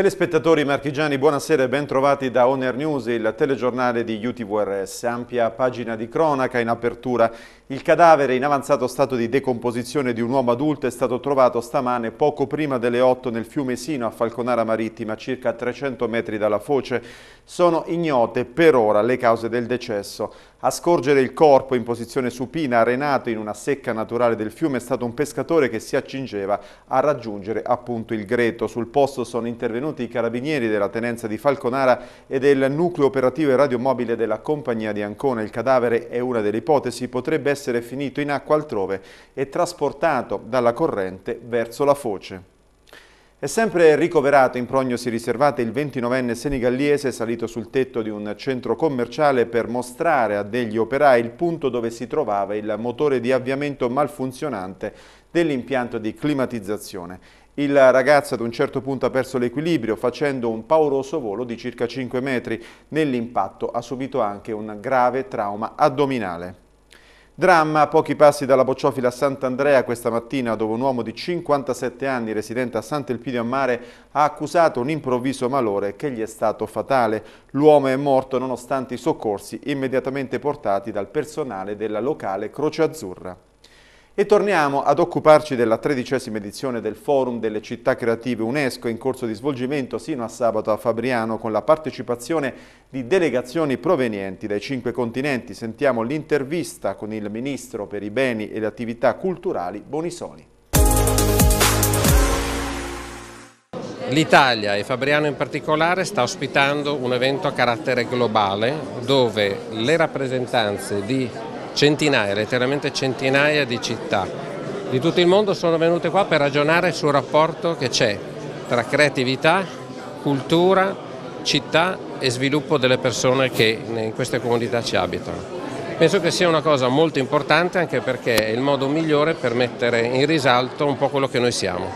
Telespettatori marchigiani, buonasera e bentrovati da On News, il telegiornale di UTVRS. Ampia pagina di cronaca in apertura. Il cadavere in avanzato stato di decomposizione di un uomo adulto è stato trovato stamane poco prima delle 8 nel fiume Sino a Falconara Marittima, circa 300 metri dalla foce. Sono ignote per ora le cause del decesso. A scorgere il corpo in posizione supina, arenato in una secca naturale del fiume, è stato un pescatore che si accingeva a raggiungere appunto il greto. Sul posto sono intervenuti i carabinieri della tenenza di Falconara e del nucleo operativo e radiomobile della compagnia di Ancona. Il cadavere è una delle ipotesi, potrebbe essere finito in acqua altrove e trasportato dalla corrente verso la foce. È sempre ricoverato in prognosi riservate il 29enne senigallese salito sul tetto di un centro commerciale per mostrare a degli operai il punto dove si trovava il motore di avviamento malfunzionante dell'impianto di climatizzazione. Il ragazzo ad un certo punto ha perso l'equilibrio facendo un pauroso volo di circa 5 metri. Nell'impatto ha subito anche un grave trauma addominale. Dramma a pochi passi dalla bocciofila Sant'Andrea questa mattina dove un uomo di 57 anni residente a Sant'Elpidio a Mare ha accusato un improvviso malore che gli è stato fatale. L'uomo è morto nonostante i soccorsi immediatamente portati dal personale della locale Croce Azzurra. E torniamo ad occuparci della tredicesima edizione del Forum delle città creative UNESCO in corso di svolgimento sino a sabato a Fabriano con la partecipazione di delegazioni provenienti dai cinque continenti. Sentiamo l'intervista con il Ministro per i beni e le attività culturali Bonisoni. L'Italia e Fabriano in particolare sta ospitando un evento a carattere globale dove le rappresentanze di centinaia, letteralmente centinaia di città di tutto il mondo sono venute qua per ragionare sul rapporto che c'è tra creatività, cultura, città e sviluppo delle persone che in queste comunità ci abitano. Penso che sia una cosa molto importante anche perché è il modo migliore per mettere in risalto un po' quello che noi siamo.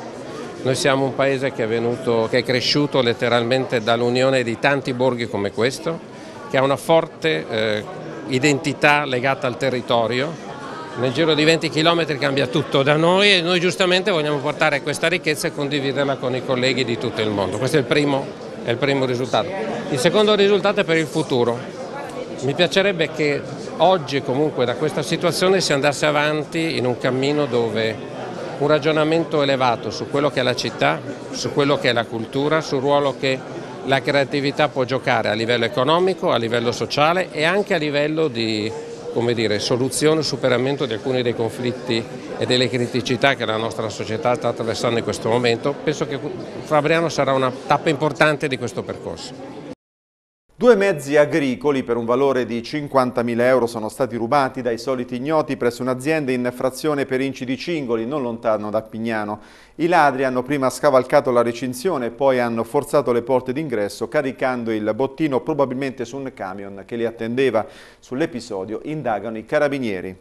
Noi siamo un paese che è, venuto, che è cresciuto letteralmente dall'unione di tanti borghi come questo, che ha una forte eh, identità legata al territorio. Nel giro di 20 km cambia tutto da noi e noi giustamente vogliamo portare questa ricchezza e condividerla con i colleghi di tutto il mondo. Questo è il primo, è il primo risultato. Il secondo risultato è per il futuro. Mi piacerebbe che oggi comunque da questa situazione si andasse avanti in un cammino dove un ragionamento elevato su quello che è la città, su quello che è la cultura, sul ruolo che la creatività può giocare a livello economico, a livello sociale e anche a livello di dire, soluzione e superamento di alcuni dei conflitti e delle criticità che la nostra società sta attraversando in questo momento. Penso che Fabriano sarà una tappa importante di questo percorso. Due mezzi agricoli per un valore di 50.000 euro sono stati rubati dai soliti ignoti presso un'azienda in frazione Perinci di Cingoli, non lontano da Pignano. I ladri hanno prima scavalcato la recinzione e poi hanno forzato le porte d'ingresso caricando il bottino probabilmente su un camion che li attendeva. Sull'episodio indagano i carabinieri.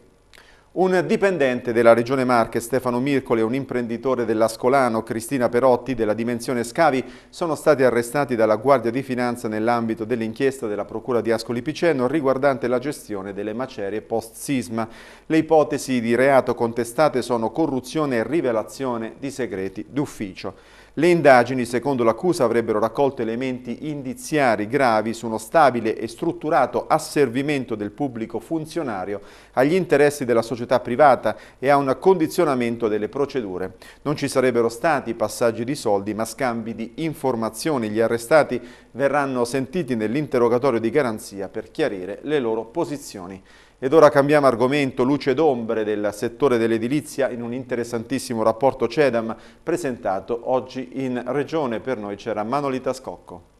Un dipendente della Regione Marche, Stefano Mircoli, e un imprenditore dell'Ascolano, Cristina Perotti, della Dimensione Scavi, sono stati arrestati dalla Guardia di Finanza nell'ambito dell'inchiesta della Procura di Ascoli Piceno riguardante la gestione delle macerie post-sisma. Le ipotesi di reato contestate sono corruzione e rivelazione di segreti d'ufficio. Le indagini, secondo l'accusa, avrebbero raccolto elementi indiziari gravi su uno stabile e strutturato asservimento del pubblico funzionario agli interessi della società privata e a un condizionamento delle procedure. Non ci sarebbero stati passaggi di soldi ma scambi di informazioni. Gli arrestati verranno sentiti nell'interrogatorio di garanzia per chiarire le loro posizioni. Ed ora cambiamo argomento, luce ed ombre del settore dell'edilizia in un interessantissimo rapporto CEDAM presentato oggi in Regione. Per noi c'era Manolita Scocco.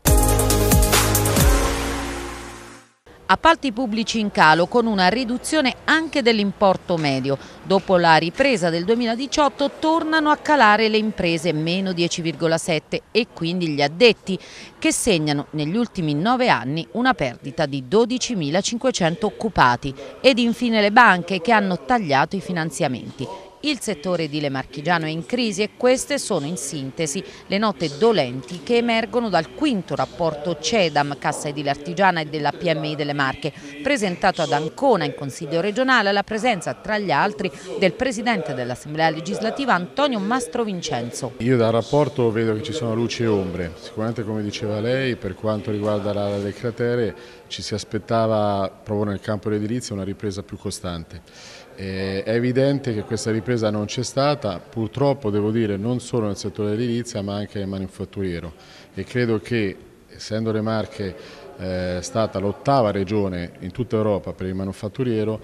Appalti pubblici in calo con una riduzione anche dell'importo medio. Dopo la ripresa del 2018 tornano a calare le imprese, meno 10,7 e quindi gli addetti, che segnano negli ultimi nove anni una perdita di 12.500 occupati ed infine le banche che hanno tagliato i finanziamenti. Il settore edile marchigiano è in crisi e queste sono in sintesi le note dolenti che emergono dal quinto rapporto CEDAM, Cassa Edile Artigiana e della PMI delle Marche, presentato ad Ancona in Consiglio regionale alla presenza tra gli altri del Presidente dell'Assemblea legislativa Antonio Mastro Vincenzo. Io dal rapporto vedo che ci sono luci e ombre, sicuramente come diceva lei per quanto riguarda l'area del cratere ci si aspettava proprio nel campo dell'edilizia una ripresa più costante. Eh, è evidente che questa ripresa non c'è stata, purtroppo devo dire non solo nel settore dell'edilizia ma anche nel manifatturiero e credo che essendo le Marche eh, stata l'ottava regione in tutta Europa per il manufatturiero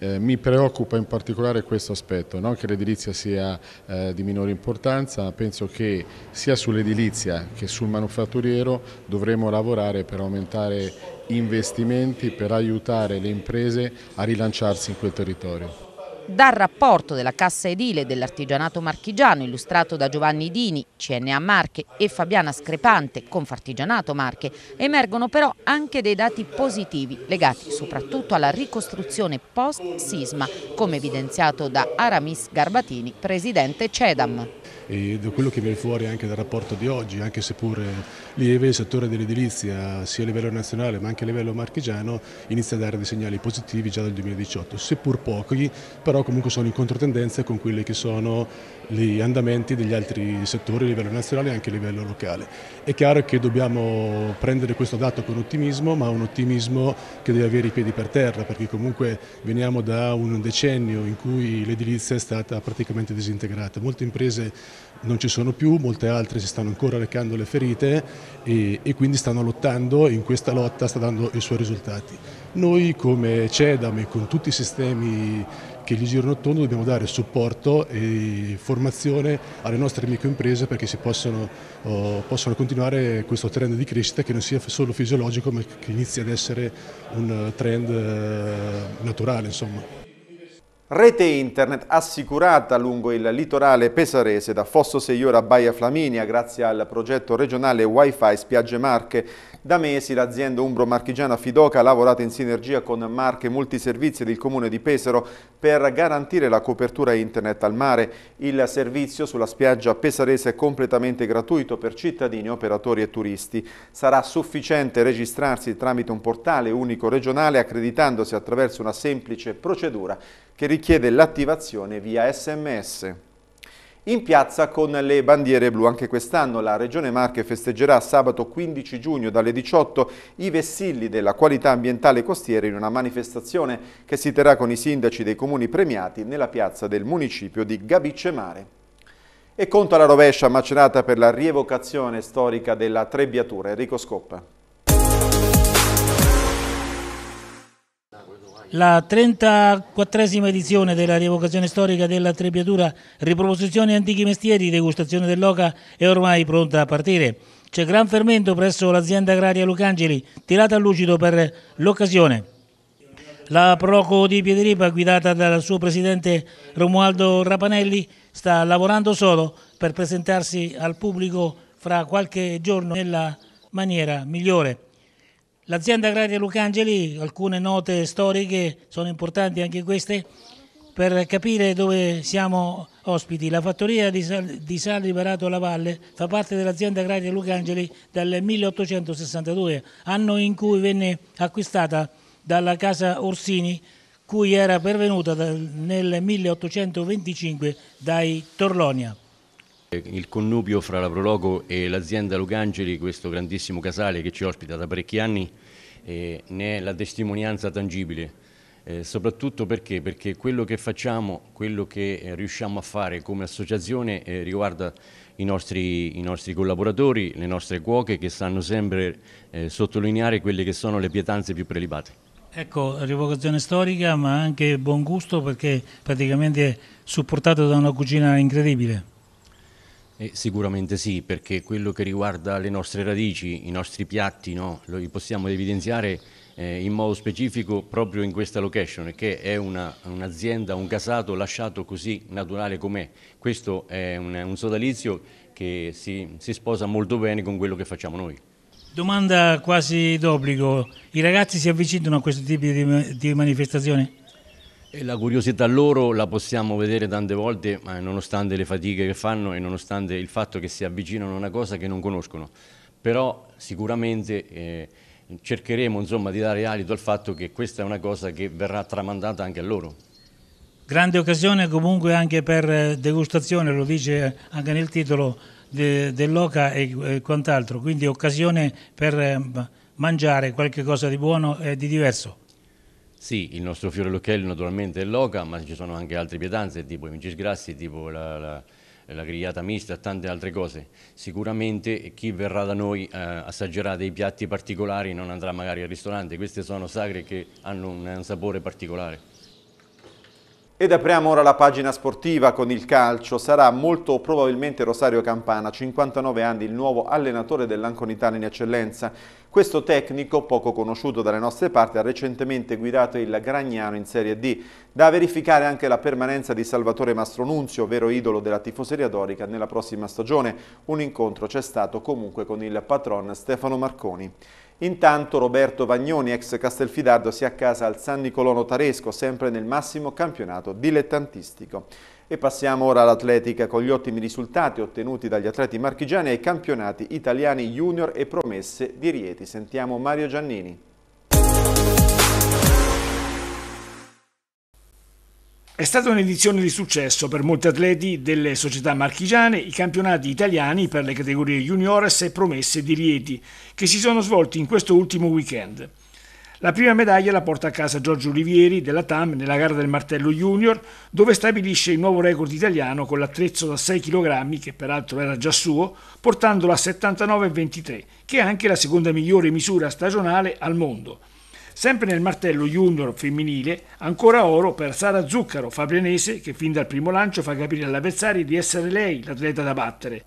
eh, mi preoccupa in particolare questo aspetto, non che l'edilizia sia eh, di minore importanza, ma penso che sia sull'edilizia che sul manufatturiero dovremo lavorare per aumentare investimenti per aiutare le imprese a rilanciarsi in quel territorio. Dal rapporto della Cassa Edile dell'Artigianato Marchigiano illustrato da Giovanni Dini, CNA Marche e Fabiana Screpante, Confartigianato Marche, emergono però anche dei dati positivi legati soprattutto alla ricostruzione post-sisma, come evidenziato da Aramis Garbatini, presidente CEDAM e da quello che viene fuori anche dal rapporto di oggi, anche seppur lieve, il settore dell'edilizia sia a livello nazionale ma anche a livello marchigiano inizia a dare dei segnali positivi già dal 2018, seppur pochi, però comunque sono in controtendenza con quelli che sono gli andamenti degli altri settori a livello nazionale e anche a livello locale. È chiaro che dobbiamo prendere questo dato con ottimismo, ma un ottimismo che deve avere i piedi per terra, perché comunque veniamo da un decennio in cui l'edilizia è stata praticamente disintegrata. Molte imprese non ci sono più, molte altre si stanno ancora recando le ferite e, e, quindi stanno lottando e in questa lotta sta dando i suoi risultati. Noi come CEDAM e con tutti i sistemi che gli girano attorno dobbiamo dare supporto e formazione alle nostre microimprese perché si possano, oh, possono continuare questo trend di crescita che non sia solo fisiologico ma che inizia ad essere un eh, trend eh, naturale. Insomma. Rete internet assicurata lungo il litorale pesarese da Fosso Seiora a Baia Flaminia grazie al progetto regionale Wi-Fi Spiagge Marche. Da mesi l'azienda umbro-marchigiana Fidoca ha lavorato in sinergia con Marche Multiservizi del comune di Pesaro per garantire la copertura internet al mare. Il servizio sulla spiaggia pesarese è completamente gratuito per cittadini, operatori e turisti. Sarà sufficiente registrarsi tramite un portale unico regionale accreditandosi attraverso una semplice procedura che richiede l'attivazione via SMS. In piazza con le bandiere blu, anche quest'anno la Regione Marche festeggerà sabato 15 giugno dalle 18 i vessilli della qualità ambientale costiera in una manifestazione che si terrà con i sindaci dei comuni premiati nella piazza del municipio di Gabicce Mare. E conto alla rovescia macerata per la rievocazione storica della Trebbiatura, Enrico Scoppa. La 34esima edizione della rievocazione storica della Trebbiatura, riproposizione antichi mestieri, degustazione dell'oca è ormai pronta a partire. C'è gran fermento presso l'azienda agraria Lucangeli, tirata a lucido per l'occasione. La Proco di Piederipa, guidata dal suo presidente Romualdo Rapanelli, sta lavorando solo per presentarsi al pubblico fra qualche giorno nella maniera migliore. L'azienda agraria Lucangeli, alcune note storiche, sono importanti anche queste, per capire dove siamo ospiti. La fattoria di, Sal, di Salri Varato alla Valle fa parte dell'azienda agraria Lucangeli dal 1862, anno in cui venne acquistata dalla casa Orsini, cui era pervenuta nel 1825 dai Torlonia. Il connubio fra la Prologo e l'azienda Lucangeli, questo grandissimo casale che ci ospita da parecchi anni, eh, ne è la testimonianza tangibile. Eh, soprattutto perché? Perché quello che facciamo, quello che eh, riusciamo a fare come associazione eh, riguarda i nostri, i nostri, collaboratori, le nostre cuoche che sanno sempre eh, sottolineare quelle che sono le pietanze più prelibate. Ecco, rivocazione storica ma anche buon gusto perché praticamente è supportato da una cucina incredibile. Eh, sicuramente sì, perché quello che riguarda le nostre radici, i nostri piatti, no, li possiamo evidenziare eh, in modo specifico proprio in questa location, che è un'azienda, un, un casato lasciato così naturale com'è. Questo è un, un sodalizio che si, si sposa molto bene con quello che facciamo noi. Domanda quasi d'obbligo, i ragazzi si avvicinano a questo tipo di, di manifestazione? E la curiosità loro la possiamo vedere tante volte, ma nonostante le fatiche che fanno e nonostante il fatto che si avvicinano a una cosa che non conoscono. Però sicuramente eh, cercheremo insomma, di dare alito al fatto che questa è una cosa che verrà tramandata anche a loro. Grande occasione comunque anche per eh, degustazione, lo dice anche nel titolo de, dell'Oca e, e eh, quant'altro, quindi occasione per eh, mangiare qualche cosa di buono e di diverso. Sì, il nostro fiore all'occhiello naturalmente è l'oca, ma ci sono anche altre pietanze tipo i micisgrassi, tipo la, la, la, grigliata mista, tante altre cose. Sicuramente chi verrà da noi eh, assaggerà dei piatti particolari, non andrà magari al ristorante, queste sono sagre che hanno un, un sapore particolare. Ed apriamo ora la pagina sportiva con il calcio. Sarà molto probabilmente Rosario Campana, 59 anni, il nuovo allenatore dell'Anconitana in eccellenza. Questo tecnico, poco conosciuto dalle nostre parti, ha recentemente guidato il Gragnano in Serie D. Da verificare anche la permanenza di Salvatore Mastronunzio, vero idolo della tifoseria dorica, nella prossima stagione. Un incontro c'è stato comunque con il patron Stefano Marconi. Intanto Roberto Vagnoni, ex Castelfidardo, si accasa al San Nicolò Notaresco, sempre nel massimo campionato dilettantistico. E passiamo ora all'atletica con gli ottimi risultati ottenuti dagli atleti marchigiani ai campionati italiani junior e promesse di Rieti. Sentiamo Mario Giannini. È stata un'edizione di successo per molti atleti delle società marchigiane, i campionati italiani per le categorie juniores e promesse di Rieti, che si sono svolti in questo ultimo weekend. La prima medaglia la porta a casa Giorgio Olivieri della TAM nella gara del martello junior, dove stabilisce il nuovo record italiano con l'attrezzo da 6 kg, che peraltro era già suo, portandolo a 79,23, che è anche la seconda migliore misura stagionale al mondo. Sempre nel martello junior femminile, ancora oro per Sara Zuccaro, fabrianese, che fin dal primo lancio fa capire all'avversario di essere lei l'atleta da battere.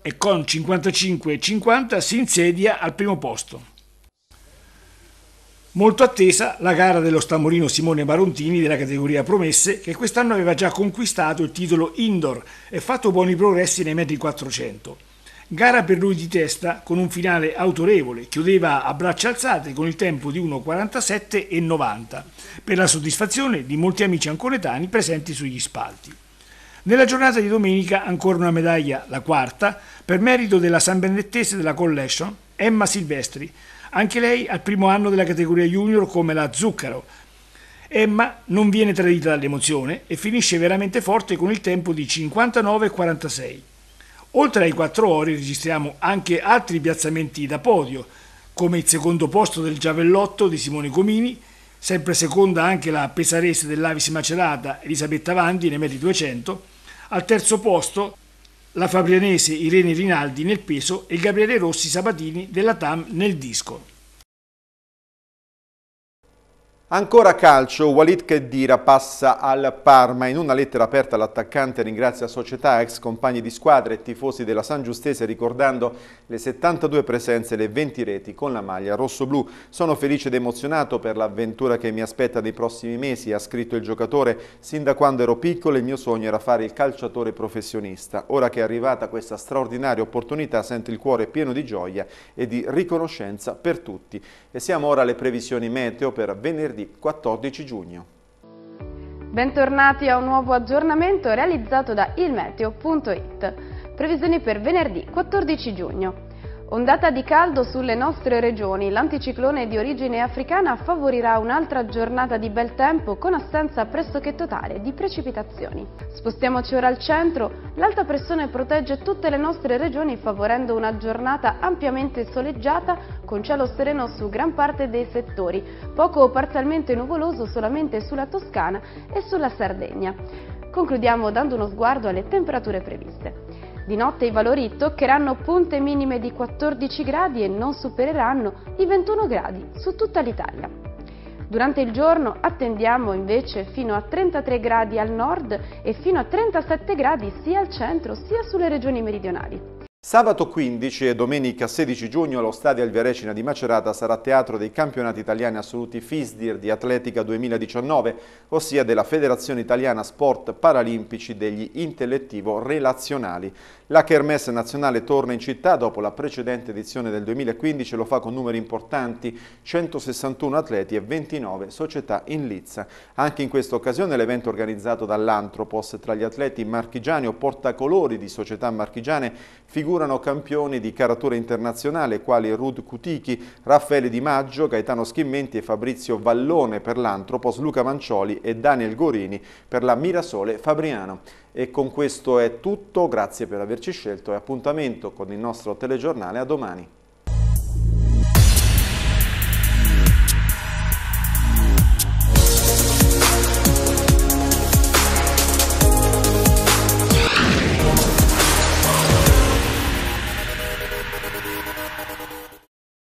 E con 55-50 si insedia al primo posto. Molto attesa la gara dello stamorino Simone Barontini della categoria Promesse, che quest'anno aveva già conquistato il titolo indoor e fatto buoni progressi nei metri 400. Gara per lui di testa con un finale autorevole, chiudeva a braccia alzate con il tempo di 1.47 e 90, per la soddisfazione di molti amici ancoretani presenti sugli spalti. Nella giornata di domenica ancora una medaglia, la quarta, per merito della San Benedettese della Collection, Emma Silvestri, anche lei al primo anno della categoria junior come la Zucchero. Emma non viene tradita dall'emozione e finisce veramente forte con il tempo di 59.46. Oltre ai quattro ori registriamo anche altri piazzamenti da podio, come il secondo posto del Giavellotto di Simone Comini, sempre seconda anche la pesarese dell'Avis Macerata Elisabetta Vandi nei metri 200, al terzo posto la fabrianese Irene Rinaldi nel peso e Gabriele Rossi Sabatini della TAM nel disco. Ancora calcio, Walid Kedira passa al Parma. In una lettera aperta l'attaccante ringrazia società, ex compagni di squadra e tifosi della San Giustese ricordando le 72 presenze e le 20 reti con la maglia rosso-blu. Sono felice ed emozionato per l'avventura che mi aspetta nei prossimi mesi, ha scritto il giocatore. Sin da quando ero piccolo il mio sogno era fare il calciatore professionista. Ora che è arrivata questa straordinaria opportunità sento il cuore pieno di gioia e di riconoscenza per tutti. E siamo ora alle previsioni meteo per venerdì venerdì 14 giugno. Bentornati a un nuovo aggiornamento realizzato da ilmeteo.it. Previsioni per venerdì 14 giugno. Ondata di caldo sulle nostre regioni, l'anticiclone di origine africana favorirà un'altra giornata di bel tempo con assenza pressoché totale di precipitazioni. Spostiamoci ora al centro, l'alta pressione protegge tutte le nostre regioni favorendo una giornata ampiamente soleggiata con cielo sereno su gran parte dei settori, poco o parzialmente nuvoloso solamente sulla Toscana e sulla Sardegna. Concludiamo dando uno sguardo alle temperature previste. Di notte i valori toccheranno punte minime di 14 gradi e non supereranno i 21 gradi su tutta l'Italia. Durante il giorno attendiamo invece fino a 33 gradi al nord e fino a 37 gradi sia al centro sia sulle regioni meridionali. Sabato 15 e domenica 16 giugno lo Stadio Alviarecina di Macerata sarà teatro dei campionati italiani assoluti FISDIR di Atletica 2019, ossia della Federazione Italiana Sport Paralimpici degli Intellettivo Relazionali. La Kermesse nazionale torna in città dopo la precedente edizione del 2015 e lo fa con numeri importanti, 161 atleti e 29 società in lizza. Anche in questa occasione l'evento organizzato dall'Antropos tra gli atleti marchigiani o portacolori di società marchigiane figura figurano campioni di caratura internazionale quali Rud Cutichi, Raffaele Di Maggio, Gaetano Schimmenti e Fabrizio Vallone per l'Antropos, Luca Mancioli e Daniel Gorini per la Mirasole Fabriano. E con questo è tutto, grazie per averci scelto e appuntamento con il nostro telegiornale a domani.